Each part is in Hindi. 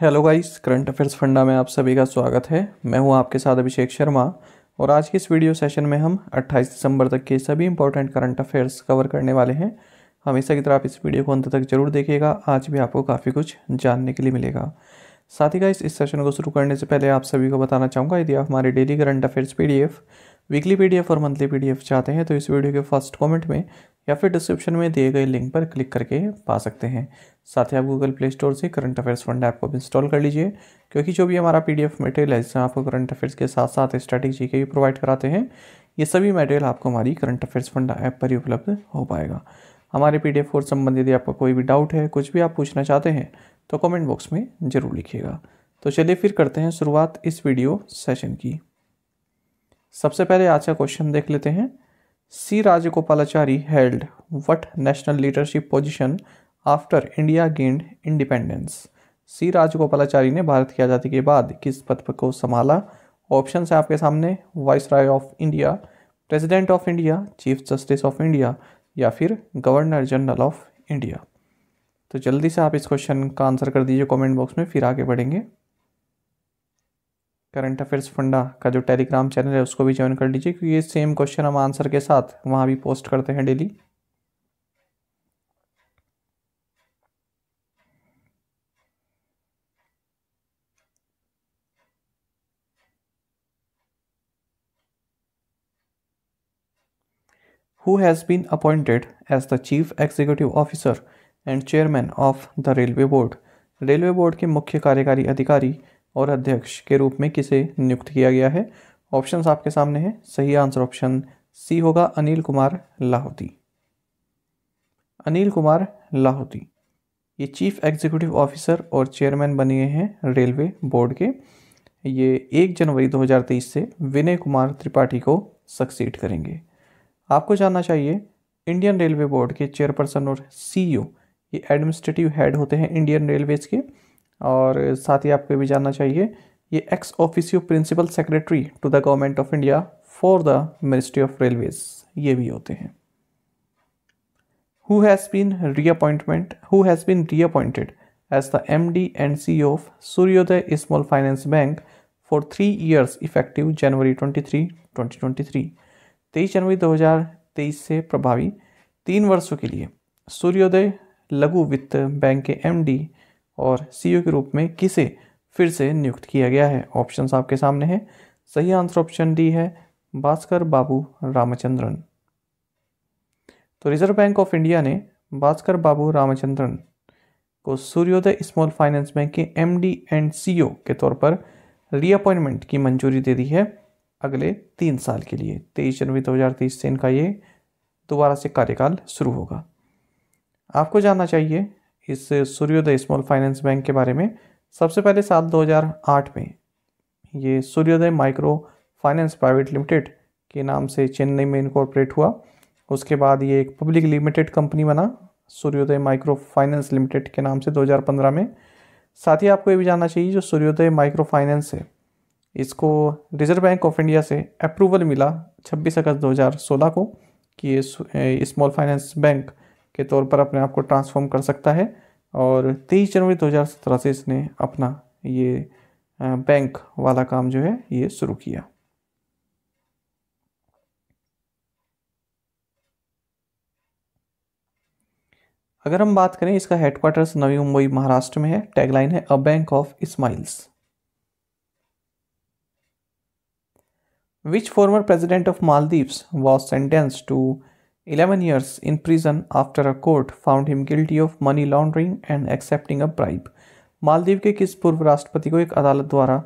Hello guys current affairs funda में आप सभी का स्वागत है मैं हूं आपके साथ अभिषेक शर्मा और आज के इस वीडियो सेशन में हम 28 दिसंबर तक के सभी इंपॉर्टेंट करंट अफेयर्स कवर करने वाले हैं हमेशा की तरह आप इस वीडियो को अंत तक जरूर देखिएगा आज भी आपको काफ़ी कुछ जानने के लिए मिलेगा साथ ही गाइस इस सेशन को शुरू करने से पहले आप सभी को बताना चाहूँगा यदि आप हमारे डेली करंट अफेयर्स पी वीकली पीडीएफ और मंथली पीडीएफ चाहते हैं तो इस वीडियो के फर्स्ट कमेंट में या फिर डिस्क्रिप्शन में दिए गए लिंक पर क्लिक करके पा सकते हैं साथ ही आप गूगल प्ले स्टोर से करंट अफेयर्स फंड ऐप को भी इंस्टॉल कर लीजिए क्योंकि जो भी हमारा पीडीएफ मटेरियल है जिसमें आपको करंट अफेयर्स के साथ साथ स्टैटिक जी के भी प्रोवाइड कराते हैं ये सभी मटेरियल आपको हमारी करंट अफेयर्स फंड ऐप पर ही उपलब्ध हो पाएगा हमारे पी डी एफ संबंधित यदि आपका कोई भी डाउट है कुछ भी आप पूछना चाहते हैं तो कमेंट बॉक्स में ज़रूर लिखिएगा तो चलिए फिर करते हैं शुरुआत इस वीडियो सेशन की सबसे पहले आज का क्वेश्चन देख लेते हैं C Rajagopalachari held what national leadership position after India gained independence C Rajagopalachari ने भारत की आज़ादी के बाद किस पद को संभाला ऑप्शन है आपके सामने viceroy of India president of India chief justice of India या फिर गवर्नर जनरल ऑफ इंडिया तो जल्दी से आप इस क्वेश्चन का आंसर कर दीजिए कमेंट बॉक्स में फिर आगे बढ़ेंगे करंट अफेयर्स फंडा का जो टेलीग्राम चैनल है उसको भी ज्वाइन कर लीजिए क्योंकि ये सेम क्वेश्चन हम आंसर के साथ वहाँ भी पोस्ट करते हैं daily who has been appointed as the chief executive officer and chairman of the railway board Railway board के मुख्य कार्यकारी अधिकारी और अध्यक्ष के रूप में किसे नियुक्त किया गया है ऑप्शंस आपके सामने हैं सही आंसर ऑप्शन सी होगा अनिल कुमार लाहौती अनिल कुमार लाहौती ये चीफ एग्जीक्यूटिव ऑफिसर और चेयरमैन बने हैं रेलवे बोर्ड के ये एक जनवरी 2023 से विनय कुमार त्रिपाठी को सक्सीड करेंगे आपको जानना चाहिए इंडियन रेलवे बोर्ड के चेयरपर्सन और सीईओ e ये एडमिनिस्ट्रेटिव हेड होते हैं इंडियन रेलवेज़ के और साथ ही आपको भी जानना चाहिए ये ex officio principal secretary to the government of India for the ministry of railways ये भी होते हैं who's been reappointment who's been reappointed as the M D and C of Suryoday small finance bank for three years effective January twenty three twenty twenty three तेईस जनवरी दो हज़ार तेईस से प्रभावी तीन वर्षों के लिए सूर्योदय लघु वित्त बैंक के एम डी और सी के रूप में किसे फिर से नियुक्त किया गया है ऑप्शन आपके सामने हैं सही आंसर ऑप्शन डी है भास्कर बाबू रामचंद्रन तो रिजर्व बैंक ऑफ इंडिया ने भास्कर बाबू रामचंद्रन को सूर्योदय स्मॉल फाइनेंस बैंक के एम एंड सी के तौर पर रीअपॉइंटमेंट की मंजूरी दे दी है अगले तीन साल के लिए तेईस जनवरी दो से इनका ये दोबारा से कार्यकाल शुरू होगा आपको जानना चाहिए इस सूर्योदय स्मॉल फाइनेंस बैंक के बारे में सबसे पहले साल 2008 में ये सूर्योदय माइक्रो फाइनेंस प्राइवेट लिमिटेड के नाम से चेन्नई में इनकॉर्पोरेट हुआ उसके बाद ये एक पब्लिक लिमिटेड कंपनी बना सूर्योदय माइक्रो फाइनेंस लिमिटेड के नाम से 2015 में साथ ही आपको ये भी जानना चाहिए जो सूर्योदय माइक्रो फाइनेंस है इसको रिजर्व बैंक ऑफ इंडिया से अप्रूवल मिला छब्बीस अगस्त दो को कि ये स्मॉल फाइनेंस बैंक के तौर पर अपने आप को ट्रांसफॉर्म कर सकता है और तेईस जनवरी 2017 से इसने अपना ये बैंक वाला काम जो है ये शुरू किया अगर हम बात करें इसका हेडक्वार्टर्स नवी मुंबई महाराष्ट्र में है टैगलाइन है a bank of smiles which former president of Maldives was sentence to 11 years in prison after a court found him guilty of money laundering and accepting a bribe. Maldives के किस पूर्व राष्ट्रपति को एक अदालत द्वारा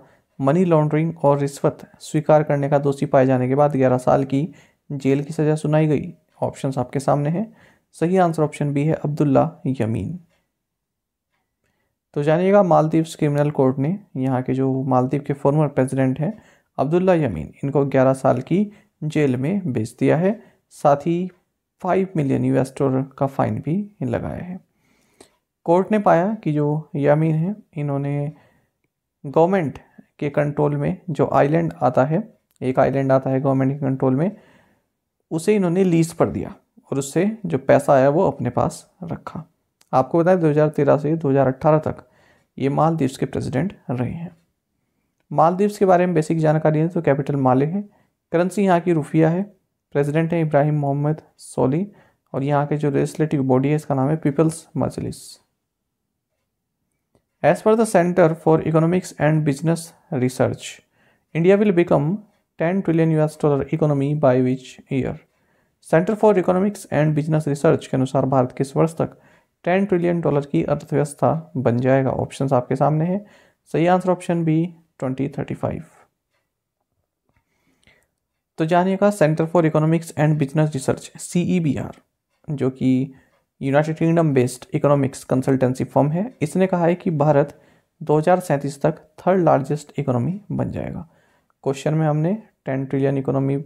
मनी लॉन्ड्रिंग और रिश्वत स्वीकार करने का दोषी पाए जाने के बाद 11 साल की जेल की सज़ा सुनाई गई ऑप्शंस आपके सामने हैं सही आंसर ऑप्शन बी है अब्दुल्ला यमीन तो जानिएगा मालदीव क्रिमिनल कोर्ट ने यहाँ के जो मालदीव के फॉर्मर प्रेसिडेंट हैं अब्दुल्ला यमीन इनको 11 साल की जेल में भेज दिया है साथ ही फाइव मिलियन यूएस डॉलर का फाइन भी लगाया है कोर्ट ने पाया कि जो यामीन है इन्होंने गवर्नमेंट के कंट्रोल में जो आइलैंड आता है एक आइलैंड आता है गवर्नमेंट के कंट्रोल में उसे इन्होंने लीज पर दिया और उससे जो पैसा आया वो अपने पास रखा आपको बताएं 2013 से 2018 तक ये मालदीव्स के प्रेसिडेंट रहे हैं मालदीव्स के बारे में बेसिक जानकारी है तो कैपिटल माले है करेंसी यहाँ की रुफिया है प्रेसिडेंट है इब्राहिम मोहम्मद सोली और यहाँ के जो लेजिस्लेटिव बॉडी है इसका नाम है people's Majlis as per the centre for economics and business research India will become ten trillion U S dollar economy by which year centre for economics and business research के अनुसार भारत किस वर्ष तक टेन ट्रिलियन डॉलर की अर्थव्यवस्था बन जाएगा ऑप्शन आपके सामने है सही answer option B twenty thirty five तो जानिएगा centre for economics and business research सी जो कि United Kingdom based economics consultancy firm है इसने कहा है कि भारत दो तक थर्ड लार्जेस्ट इकोनॉमी बन जाएगा क्वेश्चन में हमने टेन ट्रिलियन इकोनॉमी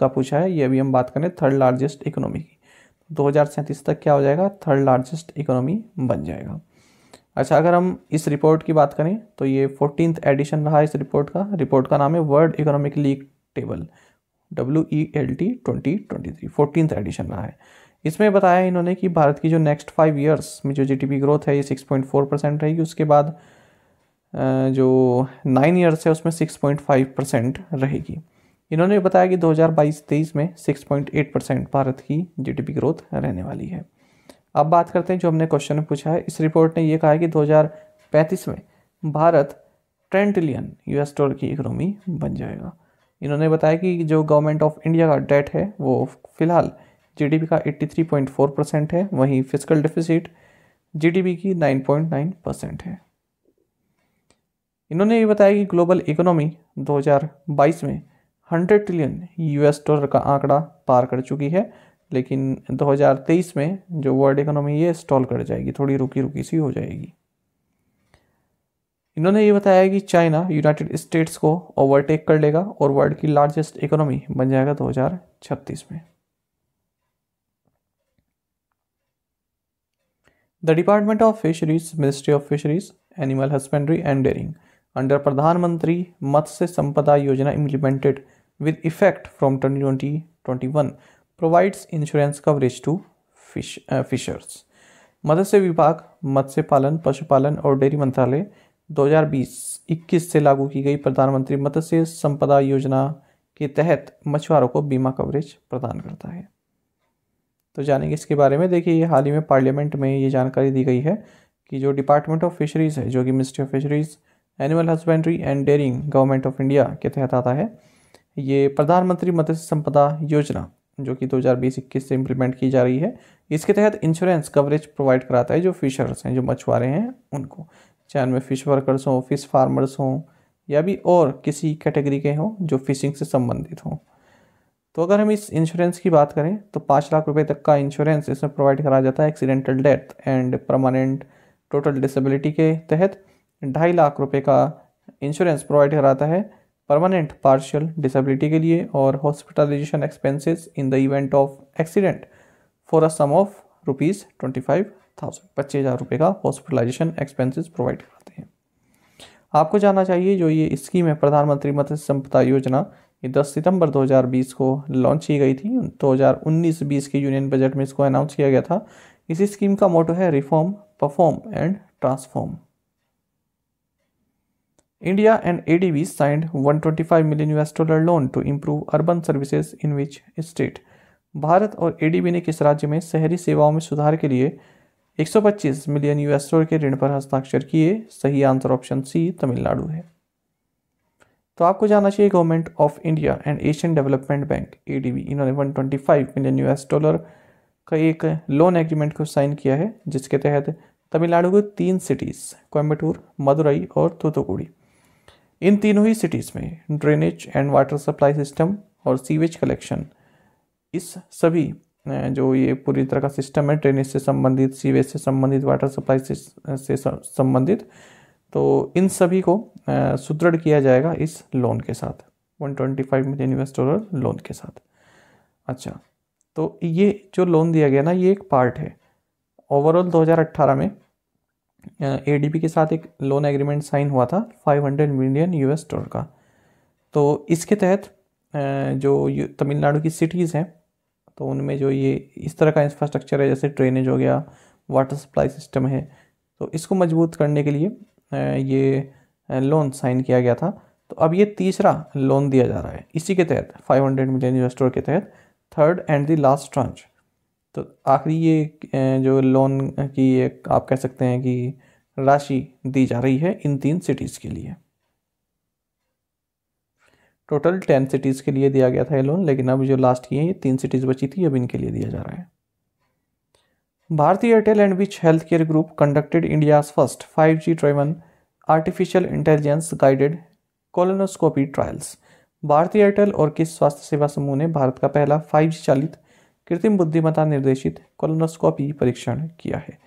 का पूछा है ये अभी हम बात करें थर्ड लार्जेस्ट इकोनॉमी की दो तक क्या हो जाएगा थर्ड लार्जेस्ट इकोनॉमी बन जाएगा अच्छा अगर हम इस रिपोर्ट की बात करें तो ये फोर्टीन एडिशन रहा इस रिपोर्ट का रिपोर्ट का नाम है world economic league table W E L T twenty twenty three fourteen edition रहा है इसमें बताया इन्होंने कि भारत की जो नेक्स्ट फाइव ईयर्स में जो जी ग्रोथ है ये सिक्स पॉइंट फोर परसेंट रहेगी उसके बाद जो नाइन ईयर्स है उसमें सिक्स पॉइंट फाइव परसेंट रहेगी इन्होंने बताया कि 2022-23 में 6.8 परसेंट भारत की जीडीपी ग्रोथ रहने वाली है अब बात करते हैं जो हमने क्वेश्चन में पूछा है इस रिपोर्ट ने यह कहा है कि 2035 में भारत ट्रेन ट्रिलियन यूएस डॉलर की इकोनॉमी बन जाएगा इन्होंने बताया कि जो गवर्नमेंट ऑफ इंडिया का डेट है वो फिलहाल जीडीपी का 83.4 परसेंट है वहीं फिजिकल डिफिसिट जीडीपी की 9.9 परसेंट है इन्होंने ये बताया कि ग्लोबल इकोनॉमी 2022 में 100 ट्रिलियन यूएस डॉलर का आंकड़ा पार कर चुकी है लेकिन 2023 में जो वर्ल्ड इकोनॉमी ये स्टॉल कर जाएगी थोड़ी रुकी रुकी सी हो जाएगी इन्होंने ये बताया कि चाइना यूनाइटेड स्टेट्स को ओवरटेक कर लेगा और वर्ल्ड की लार्जेस्ट इकोनॉमी बन जाएगा 2036 में the department of fisheries ministry of fisheries animal husbandry and dairying under Pradhan Mantri Matsya Sampada Yojana implemented with from twenty twenty twenty one provides insurance coverage to fish fishers मत्स्य विभाग मत्स्य पालन पशुपालन और डेयरी मंत्रालय 2020 21 से लागू की गई प्रधानमंत्री मत्स्य संपदा योजना के तहत मछुआरों को बीमा कवरेज प्रदान करता है तो जानेंगे इसके बारे में देखिए हाल ही में पार्लियामेंट में ये जानकारी दी गई है कि जो डिपार्टमेंट ऑफ फिशरीज़ है जो कि ministry of fisheries animal husbandry and dairying government of India के तहत आता है ये प्रधानमंत्री मत्स्य संपदा योजना जो कि 2020-21 से इम्प्लीमेंट की जा रही है इसके तहत इंश्योरेंस कवरेज प्रोवाइड कराता है जो फिशर्स हैं जो मछुआरे हैं उनको चाहे उनमें फ़िश वर्कर्स हों फ़िश फार्मर्स हों या भी और किसी कैटेगरी के हों जो फ़िशिंग से संबंधित हों तो अगर हम इस इंश्योरेंस की बात करें तो पाँच लाख रुपए तक का इंश्योरेंस इसमें प्रोवाइड कराया जाता है accidental death and permanent total disability के तहत ढाई लाख रुपए का इंश्योरेंस प्रोवाइड कराता है परमानेंट पार्शियल डिसेबिलिटी के लिए और hospitalisation expenses in the event of accident for a sum of rupees twenty five thousand पच्चीस हज़ार रुपये का हॉस्पिटलाइजेशन एक्सपेंसेस प्रोवाइड कराते हैं आपको जानना चाहिए जो ये स्कीम है प्रधानमंत्री मत्स्य संपदा योजना ये दस सितंबर 2020 को लॉन्च की गई थी 2019-20 के यूनियन बजट में इसको अनाउंस किया गया था इस स्कीम का मोटो है reform perform and transform India and India and ADB signed 125 million US dollar loan to improve urban services in which state भारत और ADB ने किस राज्य में शहरी सेवाओं में सुधार के लिए 125 मिलियन यूएस डॉलर के ऋण पर हस्ताक्षर किए सही आंसर ऑप्शन सी तमिलनाडु है तो आपको जानना चाहिए government of India and Asian Development Bank ए इन्होंने 125 मिलियन यूएस डॉलर का एक लोन एग्रीमेंट को साइन किया है जिसके तहत तमिलनाडु के तीन सिटीज़ कोयम्बटूर मदुरई और तूतुकुड़ी इन तीनों ही सिटीज़ में drainage and water supply system और सीवेज कलेक्शन इस सभी जो ये पूरी तरह का सिस्टम है ड्रेनेज से संबंधित सीवेज से संबंधित वाटर सप्लाई से से संबंधित तो इन सभी को सुदृढ़ किया जाएगा इस लोन के साथ 125 मिलियन यूएस डॉलर लोन के साथ अच्छा तो ये जो लोन दिया गया ना ये एक पार्ट है ओवरऑल 2018 में पी के साथ एक लोन एग्रीमेंट साइन हुआ था 500 मिलियन यूएस डॉलर का तो इसके तहत जो तमिलनाडु की सिटीज़ हैं तो उनमें जो ये इस तरह का इंफ्रास्ट्रक्चर है जैसे ड्रेनेज हो गया वाटर सप्लाई सिस्टम है तो इसको मजबूत करने के लिए ये लोन साइन किया गया था तो अब ये तीसरा लोन दिया जा रहा है इसी के तहत 500 मिलियन इन्वेस्टर के तहत third and the last tranche तो आखिरी ये जो लोन की एक आप कह सकते हैं कि राशि दी जा रही है इन तीन सिटीज़ के लिए टोटल टेन सिटीज़ के लिए दिया गया था ये लोन लेकिन अब जो लास्ट की है ये तीन सिटीज़ बची थी अब इनके लिए दिया जा रहा है भारतीय Airtel and which health care group conducted India's first five G driven artificial intelligence guided colonoscopy trials भारतीय एयरटेल और किस स्वास्थ्य सेवा समूह ने भारत का पहला फाइव चालित कृत्रिम बुद्धिमता निर्देशित कोलोनोस्कोपी परीक्षण किया है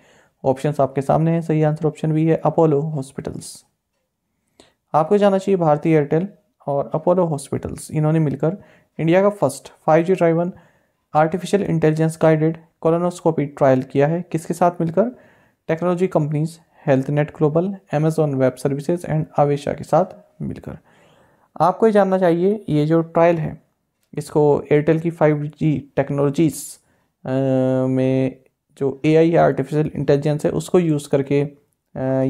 ऑप्शंस आपके सामने हैं सही आंसर ऑप्शन भी है अपोलो हॉस्पिटल्स आपको जाना चाहिए भारतीय एयरटेल और अपोलो हॉस्पिटल्स इन्होंने मिलकर इंडिया का first five G driven artificial intelligence guided colonoscopy trial किया है किसके साथ मिलकर technology companies Health Net Global Amazon Web Services and Avesha के साथ मिलकर आपको ये जानना चाहिए ये जो ट्रायल है इसको एयरटेल की फाइव जी टेक्नोलॉजीज़ में जो ए आई आर्टिफिशियल इंटेलिजेंस है उसको यूज़ करके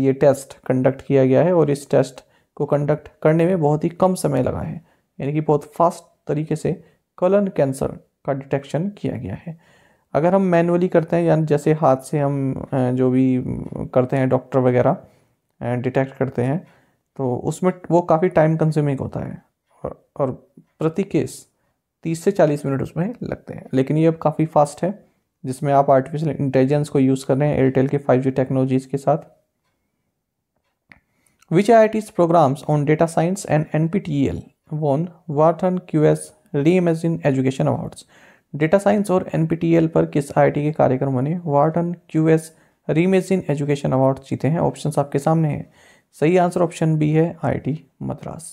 ये टेस्ट कंडक्ट किया गया है और इस टेस्ट को कंडक्ट करने में बहुत ही कम समय लगा है यानी कि बहुत फास्ट तरीके से कलन कैंसर का डिटेक्शन किया गया है अगर हम मैनुअली करते हैं यानी जैसे हाथ से हम जो भी करते हैं डॉक्टर वगैरह डिटेक्ट करते हैं तो उसमें वो काफ़ी टाइम कंज्यूमिंग होता है और, और प्रति केस तीस से चालीस मिनट उसमें लगते हैं लेकिन ये अब काफ़ी फास्ट है जिसमें आप आर्टिफिशियल इंटेलिजेंस को यूज़ कर रहे हैं एयरटेल के फाइव जी टेक्नोलॉजीज़ के साथ Which IIT's programs on data science and NPTEL won Wharton QS Reimagine Education Awards? Data science और एन पी टी एल पर किस आई टी के कार्यक्रमों ने Wharton Q S reimagine education award जीते हैं ऑप्शन आपके सामने हैं सही आंसर ऑप्शन बी है आई टी मद्रास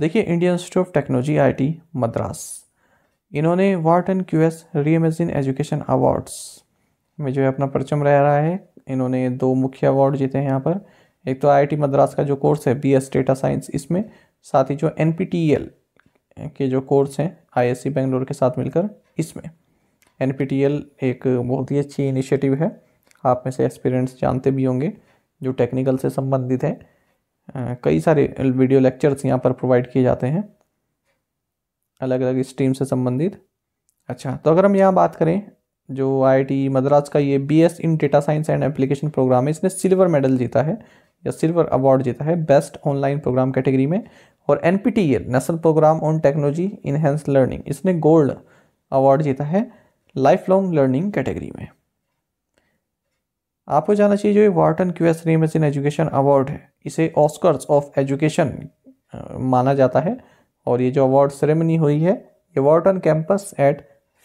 देखिए Indian institute of technology I T Madras इन्होंने Wharton Q S reimagine education awards में जो है अपना परचम रह रहा है इन्होंने दो मुख्य अवार्ड जीते हैं यहाँ पर एक तो आईआईटी मद्रास का जो कोर्स है बीएस डेटा साइंस इसमें साथ ही जो एनपीटीईएल e के जो कोर्स हैं आईएससी बेंगलोर के साथ मिलकर इसमें एनपीटीईएल e एक बहुत ही अच्छी इनिशिएटिव है आप में से एक्सपीरियंस जानते भी होंगे जो टेक्निकल से संबंधित है कई सारे वीडियो लेक्चर्स यहाँ पर प्रोवाइड किए जाते हैं अलग अलग स्ट्रीम से संबंधित अच्छा तो अगर हम यहाँ बात करें जो आई मद्रास का ये B S in data science and application program है इसने सिल्वर मेडल जीता है या सिल्वर अवार्ड जीता है बेस्ट ऑनलाइन प्रोग्राम कैटेगरी में और N P T national program on technology enhanced learning इसने गोल्ड अवार्ड जीता है लाइफ लॉन्ग लर्निंग कैटेगरी में आपको जानना चाहिए जो ये Wharton Q S reimagine education award है इसे ऑस्कर्स ऑफ एजुकेशन माना जाता है और ये जो अवार्ड सेरेमनी हुई है ये Wharton campus at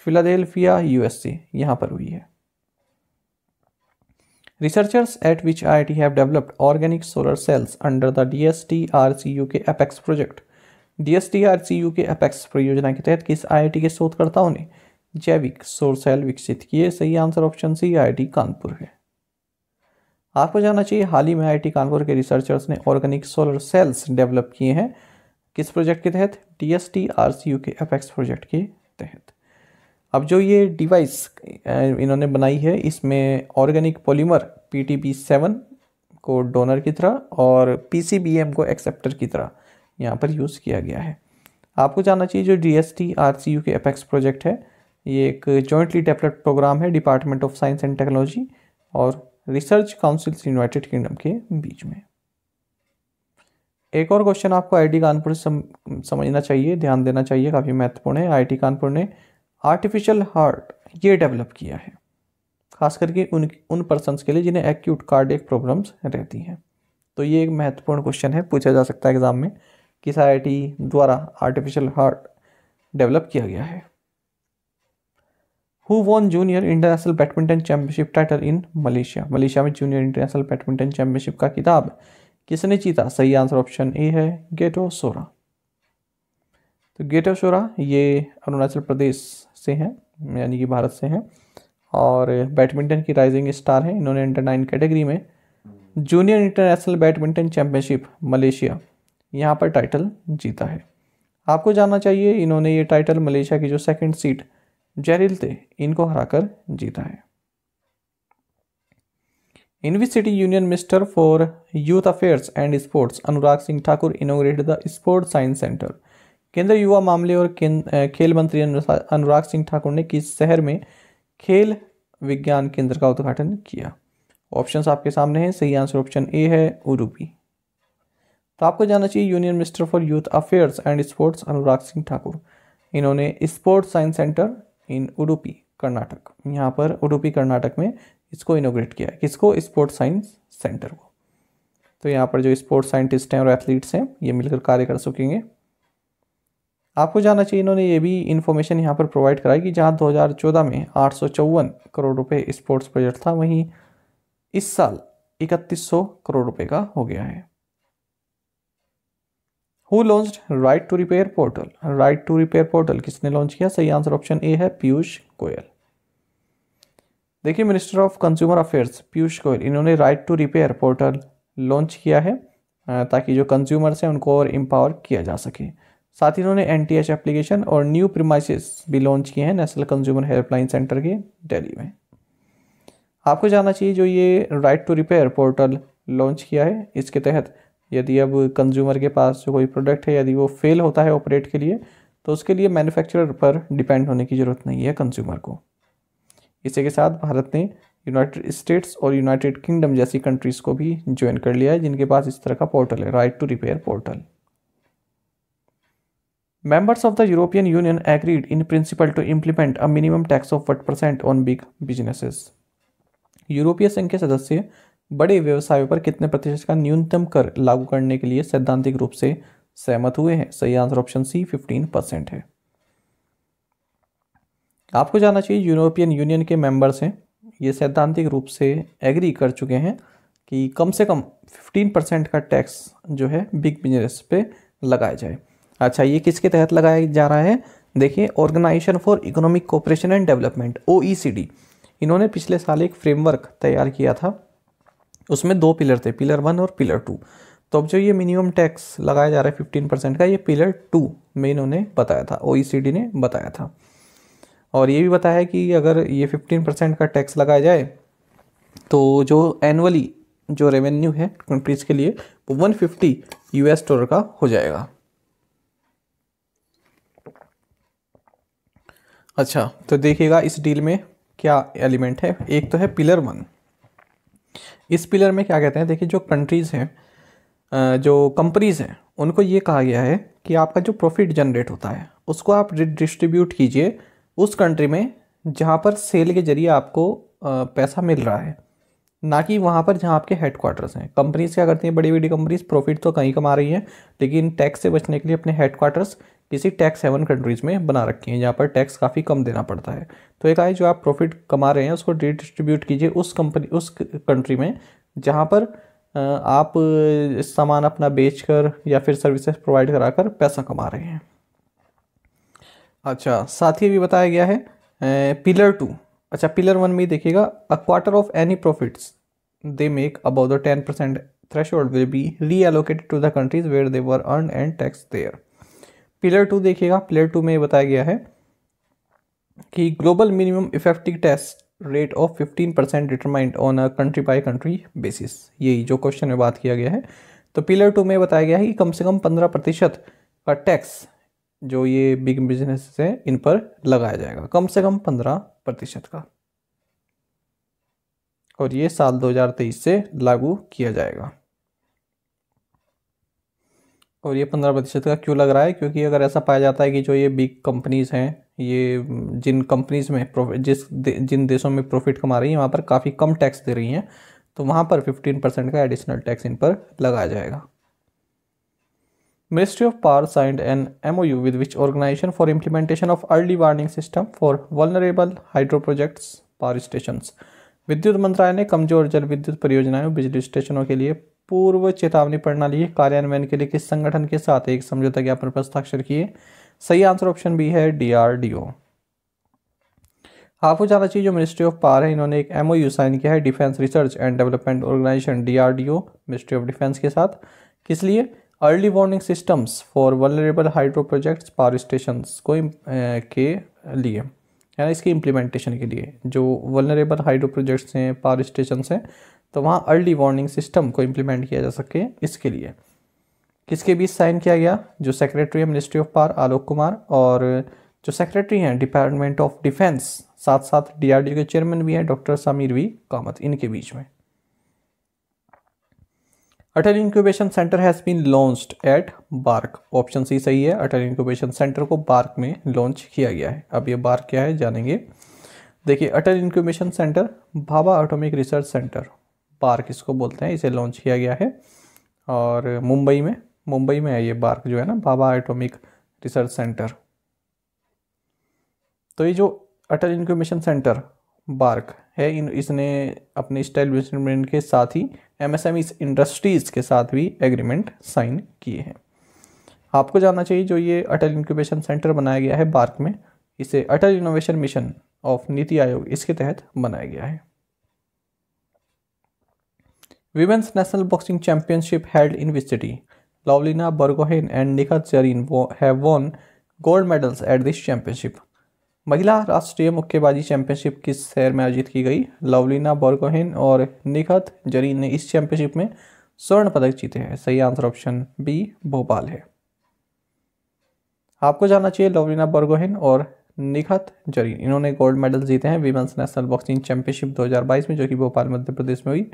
Philadelphia USA यहाँ पर हुई है Researchers at which IIT have developed organic solar cells under the DSTRCU के Apex project. DSTRCU के अपेक्स परियोजना के तहत किस IIT के शोधकर्ताओं ने जैविक सोलर सेल विकसित किए सही answer option C I Kanpur है आपको जानना चाहिए हाल ही में आई कानपुर के रिसर्चर्स ने ऑर्गेनिक सोलर सेल्स डेवलप किए हैं किस प्रोजेक्ट के तहत D S T R C U के एपेक्स प्रोजेक्ट के तहत अब जो ये डिवाइस इन्होंने बनाई है इसमें organic polymer P T P seven को डोनर की तरह और पी सी बी एम को एक्सेप्टर की तरह यहाँ पर यूज़ किया गया है आपको जानना चाहिए जो D S T R C U के एपेक्स प्रोजेक्ट है ये एक जॉइंटली डेवलप्ड प्रोग्राम है department of science and technology और रिसर्च काउंसिल्स यूनाइटेड किंगडम के बीच में एक और क्वेश्चन आपको आई कानपुर से समझना चाहिए ध्यान देना चाहिए काफ़ी महत्वपूर्ण है आई कानपुर ने आर्टिफिशियल हार्ट ये डेवलप किया है खास करके उन उन पर्सनस के लिए जिन्हें एक्यूट कार्डियक प्रॉब्लम्स रहती हैं तो ये एक महत्वपूर्ण क्वेश्चन है पूछा जा सकता है एग्ज़ाम में किस आई द्वारा आर्टिफिशियल हार्ट डेवलप किया गया है who won junior international badminton championship title in Malaysia Malaysia में जूनियर इंटरनेशनल बैडमिंटन चैंपियनशिप का किताब किसने जीता सही आंसर ऑप्शन ए है गेटो सोरा तो गेटो सोरा ये अरुणाचल प्रदेश से हैं यानी कि भारत से हैं और बैडमिंटन की राइजिंग स्टार हैं इन्होंने अंडर नाइन कैटेगरी में junior international badminton championship Malaysia यहाँ पर टाइटल जीता है आपको जानना चाहिए इन्होंने ये टाइटल मलेशिया की जो सेकंड सीट जेरिल थे इनको हराकर जीता है In which city Union Minister for Youth Affairs and Sports Anurag Singh Thakur inaugurated the Sports Science Center केंद्रीय युवा मामले और खेल मंत्री अनुराग सिंह ठाकुर ने किस शहर में खेल विज्ञान केंद्र का उद्घाटन किया ऑप्शंस आपके सामने हैं सही आंसर ऑप्शन ए है उरुपी तो आपको जानना चाहिए union minister for youth affairs and sports Anurag Singh Thakur इन्होंने sports science centre in Udupi Karnataka यहाँ पर उडुपी कर्नाटक में इसको इनोग्रेट किया किसको स्पोर्ट्स साइंस सेंटर को तो यहाँ पर जो स्पोर्ट्स साइंटिस्ट हैं और एथलीट्स हैं ये मिलकर कार्य कर सकेंगे आपको जाना चाहिए इन्होंने ये भी इन्फॉर्मेशन यहाँ पर प्रोवाइड कराई कि जहाँ 2014 में आठ करोड़ रुपए स्पोर्ट्स बजट था वहीं इस साल इकतीस करोड़ रुपए का हो गया है who launch right to repair portal right to repair portal किसने लॉन्च किया सही आंसर ऑप्शन ए है पीयूष गोयल देखिए minister of consumer affairs Piyush Goyal इन्होंने right to repair portal launch किया है ताकि जो कंज्यूमर्स हैं उनको और एम्पावर किया जा सके साथ ही इन्होंने एन टी एच एप्लीकेशन और न्यू प्रीमाइसिस भी लॉन्च किए हैं नेशनल कंज्यूमर हेल्पलाइन सेंटर के दिल्ली में आपको जानना चाहिए जो ये right to repair portal launch किया है इसके तहत यदि अब कंज्यूमर के पास जो कोई प्रोडक्ट है यदि वो फेल होता है ऑपरेट के लिए तो उसके लिए मैन्युफैक्चरर पर डिपेंड होने की ज़रूरत नहीं है कंज्यूमर को इसी के साथ भारत ने यूनाइटेड स्टेट्स और यूनाइटेड किंगडम जैसी कंट्रीज़ को भी ज्वाइन कर लिया है जिनके पास इस तरह का पोर्टल है right to repair portal Members of the European Union agreed in principle to implement a minimum tax of 1% on big businesses. यूरोपीय संघ के सदस्य बड़े व्यवसायों पर कितने प्रतिशत का न्यूनतम कर लागू करने के लिए सैद्धांतिक रूप से सहमत हुए हैं सही आंसर ऑप्शन सी 15 परसेंट है आपको जानना चाहिए यूरोपियन यूनियन के मेंबर्स हैं ये सैद्धांतिक रूप से एग्री कर चुके हैं कि कम से कम 15 परसेंट का टैक्स जो है बिग बिजनेस पे लगाया जाए अच्छा ये किसके तहत लगाया जा रहा है देखिए organisation for economic cooperation and development O इन्होंने पिछले साल एक फ्रेमवर्क तैयार किया था उसमें दो पिलर थे पिलर वन और पिलर टू तो अब जो ये मिनिमम टैक्स लगाया जा रहा है फिफ्टीन परसेंट का ये पिलर टू में इन्होंने बताया था ओ e ने बताया था और ये भी बताया कि अगर ये फिफ्टीन परसेंट का टैक्स लगाया जाए तो जो एनुअली जो रेवेन्यू है कंट्रीज़ के लिए वो वन फिफ्टी यूएस डॉलर का हो जाएगा अच्छा तो देखिएगा इस डील में क्या एलिमेंट है एक तो है पिलर वन इस पिलर में क्या कहते हैं देखिए जो कंट्रीज़ हैं जो कंपनीज़ हैं उनको ये कहा गया है कि आपका जो प्रॉफिट जनरेट होता है उसको आप डिस्ट्रीब्यूट कीजिए उस कंट्री में जहाँ पर सेल के ज़रिए आपको पैसा मिल रहा है ना कि वहाँ पर जहाँ आपके हेड क्वार्टर्स हैं कंपनीज़ क्या करती हैं बड़ी बड़ी कंपनीज़ प्रॉफिट तो कहीं कमा रही हैं लेकिन टैक्स से बचने के लिए अपने हेड क्वार्टर्स किसी टैक्स सेवन कंट्रीज़ में बना रखी हैं जहाँ पर टैक्स काफ़ी कम देना पड़ता है तो एक आए जो आप प्रॉफिट कमा रहे हैं उसको डिस्ट्रीब्यूट कीजिए उस कंपनी उस कंट्री में जहाँ पर आप सामान अपना बेचकर या फिर सर्विसेज प्रोवाइड कराकर पैसा कमा रहे हैं अच्छा साथ ही भी बताया गया है पिलर टू अच्छा पिलर वन में देखिएगा a quarter of any profits they make about the ten percent threshold will be reallocated to the countries where they were earned and tax there pillar two देखिएगा पिलर टू में बताया गया है कि global minimum effective tax rate of fifteen percent determined on a country by country basis यही जो क्वेश्चन में बात किया गया है तो पिलर टू में बताया गया है कि कम से कम पंद्रह प्रतिशत का टैक्स जो ये बिग बिजनेस है इन पर लगाया जाएगा कम से कम पंद्रह प्रतिशत का और ये साल 2023 से लागू किया जाएगा और ये पंद्रह प्रतिशत का क्यों लग रहा है क्योंकि अगर ऐसा पाया जाता है कि जो ये बिग कंपनीज़ हैं ये जिन कंपनीज़ में जिस दे, जिन देशों में प्रॉफिट कमा रही हैं वहाँ पर काफ़ी कम टैक्स दे रही हैं तो वहाँ पर फिफ्टीन परसेंट का एडिशनल टैक्स इन पर लगाया जाएगा power signed an M O U with which organisation for implementation of early warning system for vulnerable hydro projects power station विद्युत मंत्रालय ने कमजोर जल विद्युत परियोजनाएं बिजली स्टेशनों के लिए पूर्व चेतावनी प्रणाली कार्यान्वयन के लिए किस संगठन के साथ एक समझौता ज्ञापन पर हस्ताक्षर किए सही आंसर ऑप्शन बी है डीआरडीओ आपको जाना चाहिए जो मिनिस्ट्री ऑफ पावर है इन्होंने एक एमओयू साइन किया है defence research and development organisation DRDO ministry of defence के साथ किस लिए early warning systems for vulnerable hydro projects power station को के लिए यानी इसकी इम्प्लीमेंटेशन के लिए जो वलरेबल हाइड्रो प्रोजेक्ट्स हैं पावर स्टेशन हैं तो वहाँ अर्ली वार्निंग सिस्टम को इम्प्लीमेंट किया जा सके इसके लिए किसके बीच साइन किया गया जो सेक्रेटरी है ministry of power Alok Kumar और जो सेक्रेटरी हैं डिपार्टमेंट ऑफ डिफेंस साथ साथ डीआरडीओ के चेयरमैन भी हैं डॉक्टर समीर वी कामत इनके बीच में Atal incubation centre has been launched at BARC option C सही है अटल इंक्यूबेशन सेंटर को बार्क में लॉन्च किया गया है अब ये बार्क क्या है जानेंगे देखिए Atal incubation centre Bhabha atomic research centre BARC इसको बोलते हैं इसे लॉन्च किया गया है और मुंबई में मुंबई में है ये पार्क जो है ना बाबा एटॉमिक रिसर्च सेंटर तो ये जो अटल इंक्यूबेशन सेंटर बार्क है इन इसने अपने स्टाइल के साथ ही एमएसएमई इंडस्ट्रीज़ e के साथ भी एग्रीमेंट साइन किए हैं आपको जानना चाहिए जो ये अटल इंक्यूबेशन सेंटर बनाया गया है बार्क में इसे अटल इनोवेशन मिशन ऑफ नीति आयोग इसके तहत बनाया गया है Women's National Boxing Championship held in which city? Lavlina Borgohen and Nikhat Zarin have won gold medals at this championship महिला राष्ट्रीय मुक्केबाजी चैंपियनशिप किस शहर में आयोजित की गई लवलीना बोरगोहिन और निखत जरीन ने इस चैंपियनशिप में स्वर्ण पदक जीते हैं सही आंसर ऑप्शन बी भोपाल है आपको जानना चाहिए लवलीना बोरगोहिन और निखत जरीन इन्होंने गोल्ड मेडल जीते हैं वीमेंस नेशनल बॉक्सिंग चैंपियनशिप 2022 में जो कि भोपाल मध्य प्रदेश में हुई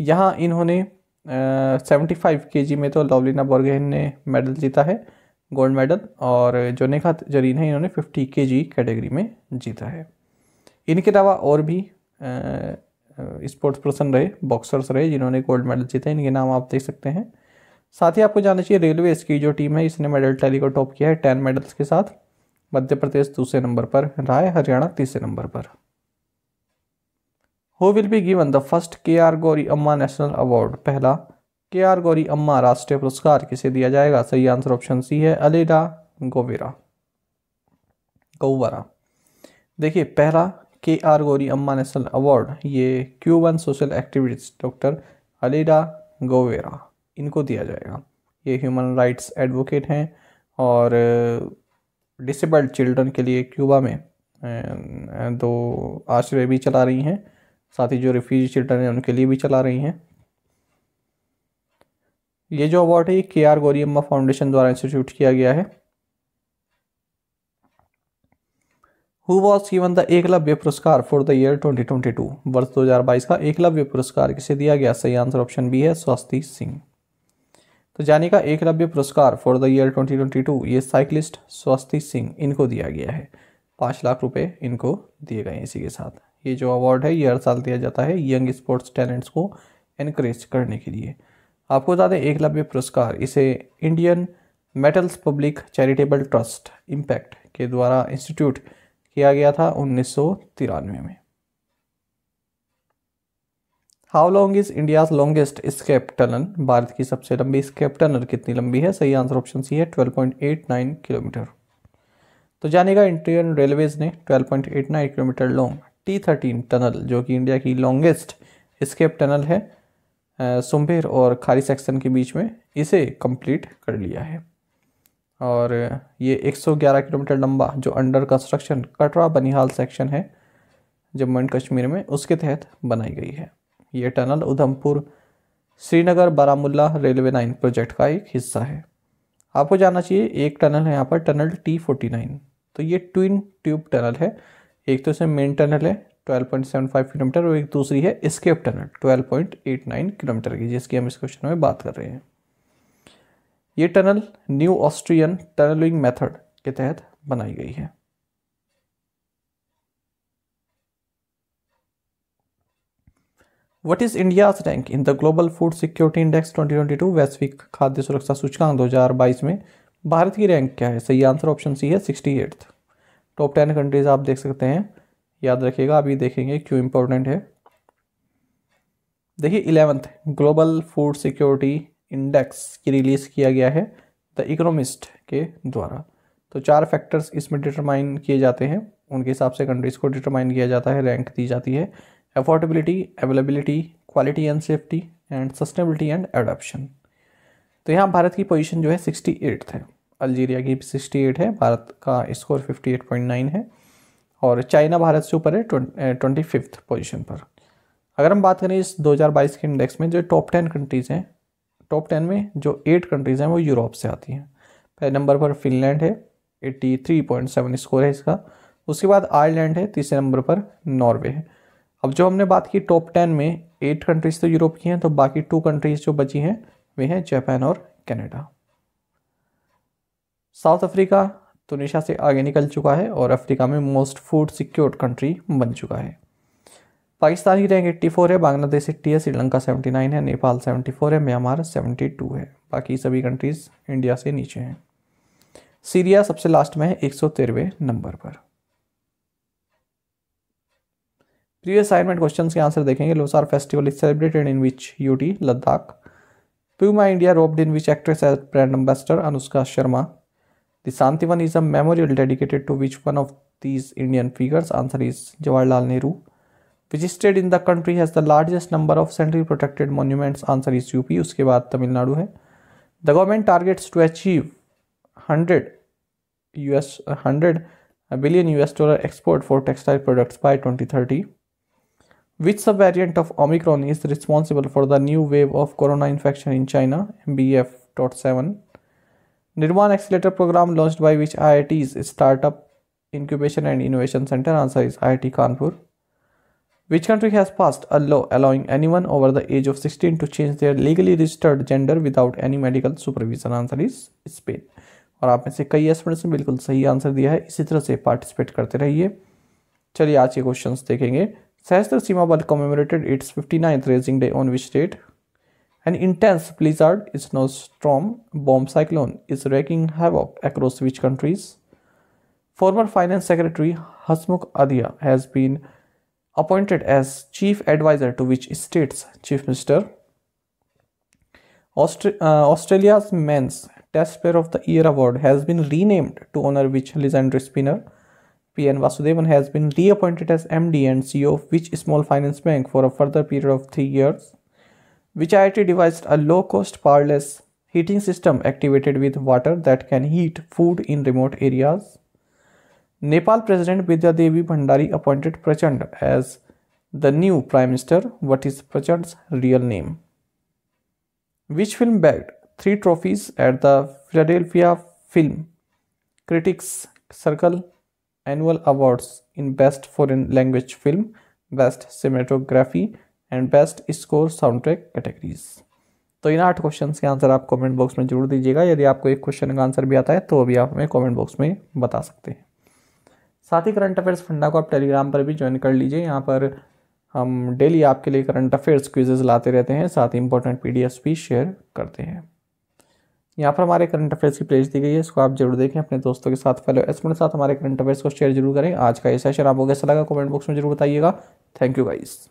यहाँ इन्होंने सेवेंटी फाइव के जी में तो लवलिना बॉर्गेन ने मेडल जीता है गोल्ड मेडल और जो नेखा जरीन है इन्होंने फिफ्टी के जी कैटेगरी में जीता है इनके अलावा और भी स्पोर्ट्स पर्सन रहे बॉक्सर्स रहे जिन्होंने गोल्ड मेडल जीते इनके नाम आप देख सकते हैं साथ ही आपको जानना चाहिए रेलवे की जो टीम है इसने मेडल टैली को टॉप किया है टेन मेडल्स के साथ मध्य प्रदेश दूसरे नंबर पर रहा है हरियाणा तीसरे नंबर पर who will be given the first K R Gouri Amma national award पहला के आर गौरी अम्मा राष्ट्रीय पुरस्कार किसे दिया जाएगा सही आंसर ऑप्शन सी है अलीडा गोवेरा गौवरा देखिए पहला के R Gouri Amma national award ये Cuban social activities doctor Aleida Guevara इनको दिया जाएगा ये ह्यूमन राइट्स एडवोकेट हैं और डिसेबल्ड uh, चिल्ड्रन के लिए क्यूबा में uh, दो आश्रय भी चला रही हैं साथ ही जो रिफ्यूजी चिल्ड्रन हैं उनके लिए भी चला रही हैं ये जो अवार्ड है ये के आर गोरियम्मा फाउंडेशन द्वारा इंस्टीट्यूट किया गया है who was given the Eklavya पुरस्कार फॉर द ईयर 2022 वर्ष 2022 का एकलव्य पुरस्कार किसे दिया गया सही आंसर ऑप्शन बी है स्वस्ति सिंह तो जाने का एकलव्य पुरस्कार फॉर द ईयर 2022 ये साइकिलिस्ट स्वस्ति सिंह इनको दिया गया है पाँच लाख रुपए इनको दिए गए इसी के साथ ये जो अवार्ड है ये हर साल दिया जाता है यंग स्पोर्ट्स टैलेंट्स को इनक्रेज करने के लिए आपको बता दें एकलव्य पुरस्कार इसे Indian metals public charitable trust impact के द्वारा इंस्टीट्यूट किया गया था उन्नीस में how long is India's longest escape tunnel Bharat की सबसे लंबी स्केप टनल कितनी लंबी है सही आंसर ऑप्शन सी है 12.89 किलोमीटर तो जानेगा इंडियन रेलवेज ने 12.89 kilometre long T thirteen tunnel जो कि इंडिया की लॉन्गेस्ट स्केप टनल है सुम्भेर और खारी सेक्शन के बीच में इसे कंप्लीट कर लिया है और ये 111 किलोमीटर लंबा जो under construction Katra Banihal section है जम्मू एंड कश्मीर में उसके तहत बनाई गई है ये tunnel Udhampur Srinagar Baramulla railway line project का एक हिस्सा है आपको जानना चाहिए एक टनल है यहाँ पर टनल टी फोर्टी नाइन तो ये ट्विन ट्यूब टनल है एक तो इसमें मेन टनल है 12.75 किलोमीटर और एक दूसरी है स्केप टनल 12.89 किलोमीटर की जिसकी हम इस क्वेश्चन में बात कर रहे हैं ये tunnel new Austrian tunnelling method के तहत बनाई गई है what is India rank in the global food security index 2022 वैश्विक खाद्य सुरक्षा सूचकांक 2022 में भारत की रैंक क्या है सही आंसर ऑप्शन सी है सिक्सटी टॉप टेन कंट्रीज़ आप देख सकते हैं याद रखिएगा अभी देखेंगे क्यों इम्पोर्टेंट है देखिए eleventh global food security index की रिलीज़ किया गया है द इकोनॉमिस्ट के द्वारा तो चार फैक्टर्स इसमें डिटरमाइन किए जाते हैं उनके हिसाब से कंट्रीज़ को डिटरमाइन किया जाता है रैंक दी जाती है affordability availability quality and safety and sustainability and adoption तो यहाँ भारत की पोजीशन जो है सिक्सटी एट्थ है अल्जीरिया की सिक्सटी एट है भारत का score fifty eight point nine है और चाइना भारत से ऊपर है ट्वेंटी फिफ्थ पोजिशन पर अगर हम बात करें इस दो हज़ार बाईस के इंडेक्स में जो टॉप टेन कंट्रीज़ हैं टॉप टेन में जो एट कंट्रीज़ हैं वो यूरोप से आती हैं पहले नंबर पर फिनलैंड है eighty three point seven score है इसका उसके बाद आयरलैंड है तीसरे नंबर पर नॉर्वे है अब जो हमने बात की टॉप टेन में एट कंट्रीज़ तो यूरोप की हैं तो बाकी टू कंट्रीज़ जो बची हैं वे हैं जापान और कनाडा साउथ अफ्रीका तुनिशा से आगे निकल चुका है और अफ्रीका में मोस्ट फूड सिक्योर्ड कंट्री बन चुका है पाकिस्तान की रैंक 84 है बांग्लादेश एट्टी है श्रीलंका 79 है नेपाल 74 है म्यांमार 72 है बाकी सभी कंट्रीज़ इंडिया से नीचे हैं सीरिया सबसे लास्ट में है एक नंबर पर प्रीवियस असाइनमेंट क्वेश्चंस के आंसर देखेंगे Losar festival is celebrated in which UT Ladakh Puma India roped in which actress as brand ambassador Anushka Sharma The Santivan is a memorial dedicated to which one of these Indian figures? Answer is Jawaharlal Nehru. Which state in the country has the largest number of centrally protected monuments? Answer is UP. baad Tamil Nadu hai. The government targets to achieve 100 US 100 billion US dollar export for textile products by 2030. Which subvariant of Omicron is responsible for the new wave of corona infection in China? BF.7. Nirvan Accelerator program launched by which IITs Startup Incubation and Innovation Center? Answer is IIT Kanpur. Which country has passed a law allowing anyone over the age of 16 to change their legally registered gender without any medical supervision? Answer is Spain. और आप में से कई स्टूडेंट्स ने बिल्कुल सही आंसर दिया है इसी तरह से पार्टिसिपेट करते रहिए चलिए आज के क्वेश्चंस देखेंगे Sashastra Seema Bal commemorated its fifty ninth raising day on which date An intense blizzard, snowstorm, bomb cyclone is wreaking havoc across which countries? Former Finance Secretary Hasmukh Adia has been appointed as chief advisor to which state's chief minister? Austra- uh, Australia's men's Test Player of the Year award has been renamed to honor which legendary spinner? PN Vasudevan has been reappointed as MD and CEO of which small finance bank for a further period of three years? which IIT devised a low-cost powerless heating system activated with water that can heat food in remote areas. Nepal President Bidya Devi Bhandari appointed Prachand as the new Prime Minister. What is Prachand's real name? Which film bagged three trophies at the Philadelphia Film Critics Circle Annual Awards in Best Foreign Language Film, Best Cinematography, and best score soundtrack categories तो इन आठ क्वेश्चन के आंसर आप कमेंट बॉक्स में जरूर दीजिएगा यदि आपको एक क्वेश्चन का आंसर भी आता है तो अभी आप हमें कमेंट बॉक्स में बता सकते हैं साथ ही करंट अफेयर्स फंडा को आप टेलीग्राम पर भी ज्वाइन कर लीजिए यहाँ पर हम डेली आपके लिए करंट अफेयर्स क्विजेज लाते रहते हैं साथ ही इंपॉर्टेंट पी भी शेयर करते हैं यहाँ पर हमारे करंट अफेयर्स की प्लेज दी गई है इसको आप जरूर देखें अपने दोस्तों के साथ फैलो एक्सपर्ट के साथ हमारे करंट अफेयर्स को शेयर जरूर करें आज का ये सेशन आपको कैसा लगा कमेंट बॉक्स में जरूर बताइएगा थैंक यू गाइज़